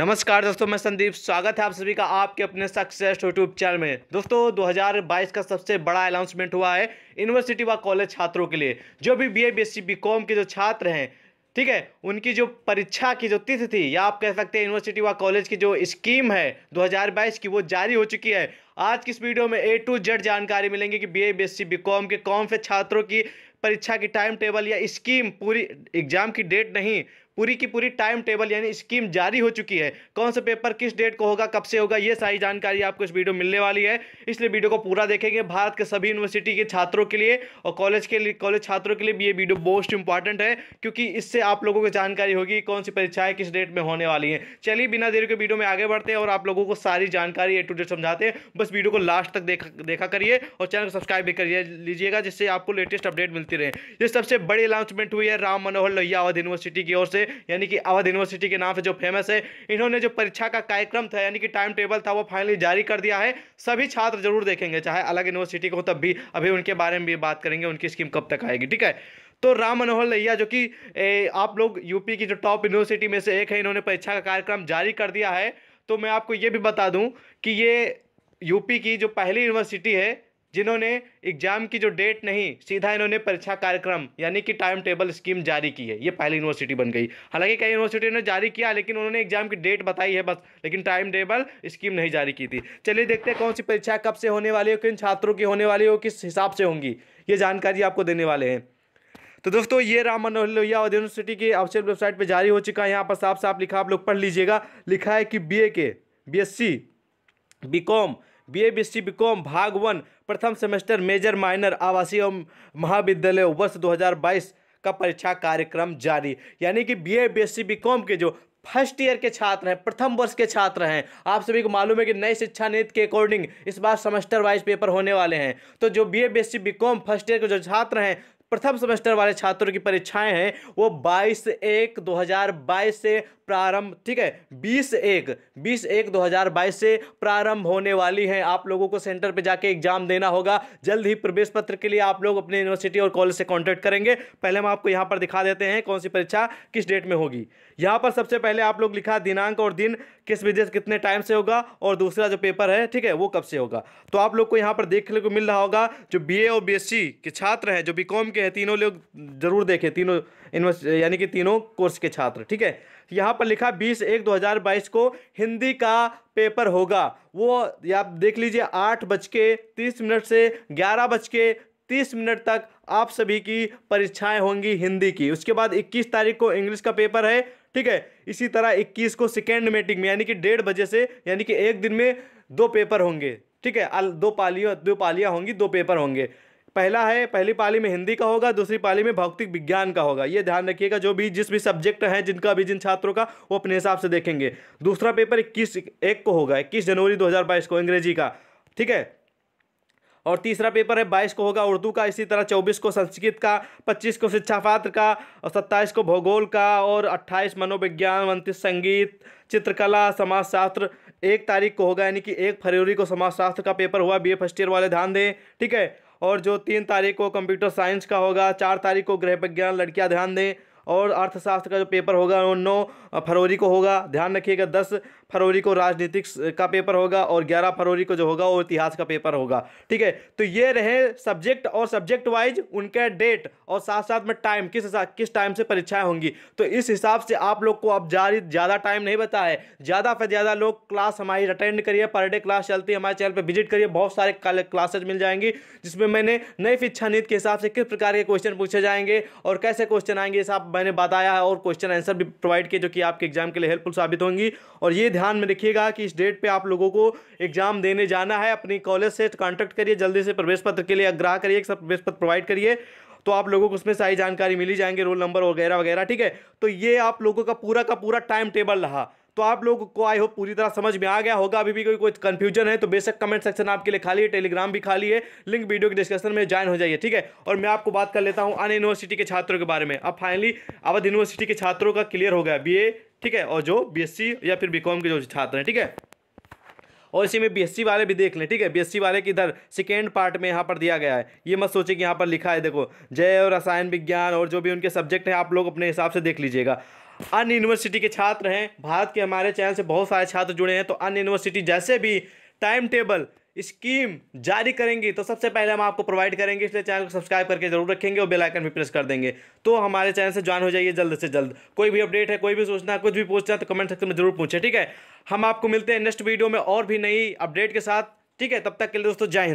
नमस्कार दोस्तों मैं संदीप स्वागत है आप सभी का आपके अपने सक्सेस यूट्यूब चैनल में दोस्तों 2022 का सबसे बड़ा अनाउंसमेंट हुआ है यूनिवर्सिटी व कॉलेज छात्रों के लिए जो भी B A B S C B com के जो छात्र हैं ठीक है उनकी जो परीक्षा की जो तिथि थी या आप कह सकते हैं यूनिवर्सिटी व कॉलेज की जो स्कीम है 2022 की वो जारी हो चुकी है आज की इस वीडियो में ए टू जेड जानकारी मिलेंगे कि B A B S C B com के कौन से छात्रों की परीक्षा की टाइम टेबल या स्कीम पूरी एग्जाम की डेट नहीं पूरी की पूरी टाइम टेबल यानी स्कीम जारी हो चुकी है कौन सा पेपर किस डेट को होगा कब से होगा ये सारी जानकारी आपको इस वीडियो मिलने वाली है इसलिए वीडियो को पूरा देखेंगे भारत के सभी यूनिवर्सिटी के छात्रों के लिए और कॉलेज के लिए कॉलेज छात्रों के लिए भी ये वीडियो मोस्ट इंपॉर्टेंट है क्योंकि इससे आप लोगों को जानकारी होगी कौन सी परीक्षाएं किस डेट में होने वाली हैं चलिए बिना देर के वीडियो में आगे बढ़ते हैं और आप लोगों को सारी जानकारी ए टू डेट समझाते हैं बस वीडियो को लास्ट तक देखा देखा करिए और चैनल को सब्सक्राइब भी करिए लीजिएगा जिससे आपको लेटेस्ट अपडेट मिलती रहे ये सबसे बड़ी अनाउंसमेंट हुई है राम मनोहर लोहिया यूनिवर्सिटी की ओर से यानी कि अवध यूनिवर्सिटी के नाम से जो फेमस है इन्होंने जो परीक्षा का कार्यक्रम था यानी कि टाइम टेबल था वो फाइनली जारी कर दिया है सभी छात्र जरूर देखेंगे चाहे अलग यूनिवर्सिटी को तब भी अभी उनके बारे में भी बात करेंगे उनकी स्कीम कब तक आएगी ठीक है तो राम मनोहर लोहिया जो कि आप लोग यूपी की जो टॉप यूनिवर्सिटी में से एक है इन्होंने परीक्षा का कार्यक्रम जारी कर दिया है तो मैं आपको ये भी बता दूं कि ये यूपी की जो पहली यूनिवर्सिटी है जिन्होंने एग्ज़ाम की जो डेट नहीं सीधा इन्होंने परीक्षा कार्यक्रम यानी कि टाइम टेबल स्कीम जारी की है ये पहली यूनिवर्सिटी बन गई हालांकि कई यूनिवर्सिटी ने जारी किया लेकिन उन्होंने एग्ज़ाम की डेट बताई है बस लेकिन टाइम टेबल स्कीम नहीं जारी की थी चलिए देखते हैं कौन सी परीक्षा कब से होने वाली हो, किन छात्रों की होने वाली हो, किस हिसाब से होंगी ये जानकारी आपको देने वाले हैं तो दोस्तों ये राम मनोहर लोहिया यूनिवर्सिटी की ऑफिशियल वेबसाइट पर जारी हो चुका है यहाँ पर साफ साफ लिखा आप लोग पढ़ लीजिएगा लिखा है कि B K B S B A B C B com भाग वन प्रथम सेमेस्टर मेजर माइनर आवासीय महाविद्यालय वर्ष 2022 का परीक्षा कार्यक्रम जारी यानी कि B A B S C B com के जो फर्स्ट ईयर के छात्र हैं प्रथम वर्ष के छात्र हैं आप सभी को मालूम है कि नई शिक्षा नीति के अकॉर्डिंग इस बार सेमेस्टर वाइज पेपर होने वाले हैं तो जो B A B S C B com first year के जो छात्र हैं प्रथम सेमेस्टर वाले छात्रों की परीक्षाएं हैं वो 22 एक 2022 से प्रारंभ ठीक है बीस एक बीस एक दो हजार बाईस से प्रारंभ होने वाली है आप लोगों को सेंटर पे जाके एग्जाम देना होगा जल्द ही प्रवेश पत्र के लिए आप लोग अपने यूनिवर्सिटी और कॉलेज से कॉन्टैक्ट करेंगे पहले हम आपको यहाँ पर दिखा देते हैं कौन सी परीक्षा किस डेट में होगी यहाँ पर सबसे पहले आप लोग लिखा दिनांक और दिन किस वजह से कितने टाइम से होगा और दूसरा जो पेपर है ठीक है वो कब से होगा तो आप लोग को यहाँ पर देखने को मिल रहा होगा जो बी और बी के छात्र हैं जो बी के हैं तीनों लोग जरूर देखें तीनों यानी कि तीनों कोर्स के छात्र ठीक है यहाँ पर लिखा बीस एक दो हज़ार बाईस को हिंदी का पेपर होगा वो आप देख लीजिए आठ बज के तीस मिनट से ग्यारह बज के तीस मिनट तक आप सभी की परीक्षाएं होंगी हिंदी की उसके बाद 21 तारीख को इंग्लिश का पेपर है ठीक है इसी तरह 21 को सेकेंड मीटिंग में यानी कि डेढ़ बजे से यानी कि एक दिन में दो पेपर होंगे ठीक है दो पालियों दो पालियाँ होंगी दो पेपर होंगे पहला है पहली पाली में हिंदी का होगा दूसरी पाली में भौतिक विज्ञान का होगा ये ध्यान रखिएगा जो भी जिस भी सब्जेक्ट हैं जिनका भी जिन छात्रों का वो अपने हिसाब से देखेंगे दूसरा पेपर इक्कीस एक को होगा इक्कीस जनवरी 2022 को अंग्रेजी का ठीक है और तीसरा पेपर है बाईस को होगा उर्दू का इसी तरह चौबीस को संस्कृत का पच्चीस को शिक्षा पात्र का और सत्ताईस को भूगोल का और अट्ठाईस मनोविज्ञान उनतीस संगीत चित्रकला समाजशास्त्र एक तारीख को होगा यानी कि एक फरवरी को समाजशास्त्र का पेपर हुआ बी ए फर्स्ट ईयर वाले ध्यान दें ठीक है और जो तीन तारीख को कंप्यूटर साइंस का होगा चार तारीख को गृह विज्ञान लड़कियाँ ध्यान दें और अर्थशास्त्र का जो पेपर होगा वो नौ फरवरी को होगा ध्यान रखिएगा दस फरवरी को राजनीतिक का पेपर होगा और ग्यारह फरवरी को जो होगा वो इतिहास का पेपर होगा ठीक है तो ये रहे सब्जेक्ट और सब्जेक्ट वाइज उनके डेट और साथ साथ में टाइम किस किस टाइम से परीक्षाएं होंगी तो इस हिसाब से आप लोग को अब जारी ज़्यादा टाइम नहीं बता है ज़्यादा से ज़्यादा लोग क्लास हमारी अटेंड करिए पर डे क्लास चलती है हमारे चैनल पर विजिट करिए बहुत सारे क्लासेज मिल जाएंगी जिसमें मैंने नई शिक्षा नीति के हिसाब से किस प्रकार के क्वेश्चन पूछे जाएंगे और कैसे क्वेश्चन आएंगे इस आप मैंने बताया है और क्वेश्चन आंसर भी प्रोवाइड किए जो कि आपके एग्जाम के लिए हेल्पफुल साबित होंगी और ये ध्यान में रखिएगा कि इस डेट पर आप लोगों को एग्जाम देने जाना है अपनी कॉलेज से कॉन्टैक्ट करिए जल्दी से प्रवेश पत्र के लिए आग्रह करिए प्रवेश पत्र प्रोवाइड करिए तो आप लोगों को उसमें सारी जानकारी मिली जाएंगे रोल नंबर वगैरह वगैरह ठीक है तो ये आप लोगों का पूरा का पूरा टाइम टेबल रहा तो आप लोग को आई होप पूरी तरह समझ में आ गया होगा अभी भी कोई कोई कन्फ्यूजन है तो बेशक कमेंट सेक्शन आपके लिए खाली है टेलीग्राम भी खाली है लिंक वीडियो के डिस्कशन में ज्वाइन हो जाइए ठीक है और मैं आपको बात कर लेता हूँ अन यूनिवर्सिटी के छात्रों के बारे में अब फाइनली अवध यूनिवर्सिटी के छात्रों का क्लियर हो गया बी ठीक है और जो बी या फिर बी के जो छात्र हैं ठीक है और इसी में बीएससी वाले भी देख लें ठीक है बीएससी वाले की इधर सेकेंड पार्ट में यहाँ पर दिया गया है ये मत सोचे कि यहाँ पर लिखा है देखो जय और रसायन विज्ञान और जो भी उनके सब्जेक्ट हैं आप लोग अपने हिसाब से देख लीजिएगा अन्य यूनिवर्सिटी के छात्र हैं भारत के हमारे चैनल से बहुत सारे छात्र जुड़े हैं तो अन्य यूनिवर्सिटी जैसे भी टाइम टेबल स्कीम जारी करेंगी तो सबसे पहले हम आपको प्रोवाइड करेंगे इसलिए चैनल को सब्सक्राइब करके जरूर रखेंगे और बेल आइकन भी प्रेस कर देंगे तो हमारे चैनल से ज्वाइन हो जाइए जल्द से जल्द कोई भी अपडेट है कोई भी सोचना कुछ भी पूछना है तो कमेंट सेक्शन में जरूर पूछे ठीक है हम आपको मिलते हैं नेक्स्ट वीडियो में और भी नई अपडेट के साथ ठीक है तब तक के लिए दोस्तों जय हिंद